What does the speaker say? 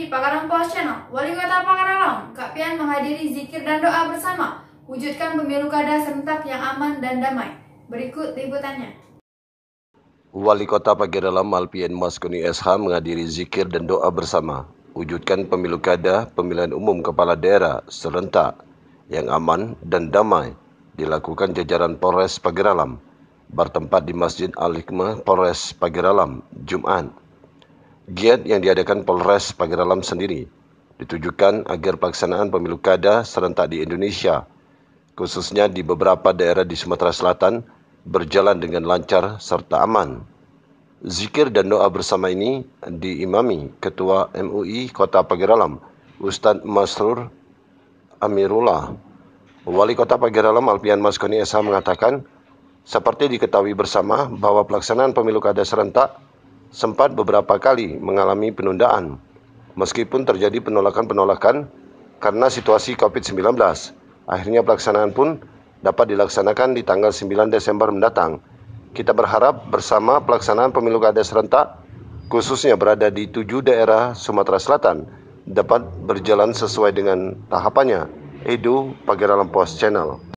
di Pakarang Pos Channel, Wali Kota Pakarang, Kak Pian menghadiri zikir dan doa bersama, wujudkan pemilu kada serentak yang aman dan damai. Berikut liputannya. Wali Kota Alpian Mas Maskuni SH menghadiri zikir dan doa bersama, wujudkan pemilu kada pemilihan umum kepala daerah serentak yang aman dan damai dilakukan jajaran Polres Pagiralam bertempat di Masjid Al-Hikmah Polres Pagiralam, Jumat Giat yang diadakan Polres Pageralam sendiri ditujukan agar pelaksanaan pemilu kada serentak di Indonesia, khususnya di beberapa daerah di Sumatera Selatan, berjalan dengan lancar serta aman. Zikir dan doa bersama ini diimami Ketua MUI Kota Pageralam, Ustadz Masrur Amirullah. Wali Kota Pageralam Alpian Maskoni SH mengatakan, seperti diketahui bersama bahwa pelaksanaan pemilu kada serentak sempat beberapa kali mengalami penundaan, meskipun terjadi penolakan-penolakan karena situasi COVID-19. Akhirnya pelaksanaan pun dapat dilaksanakan di tanggal 9 Desember mendatang. Kita berharap bersama pelaksanaan pemilu kada serentak, khususnya berada di tujuh daerah Sumatera Selatan, dapat berjalan sesuai dengan tahapannya. Edu, Pagera Post Channel.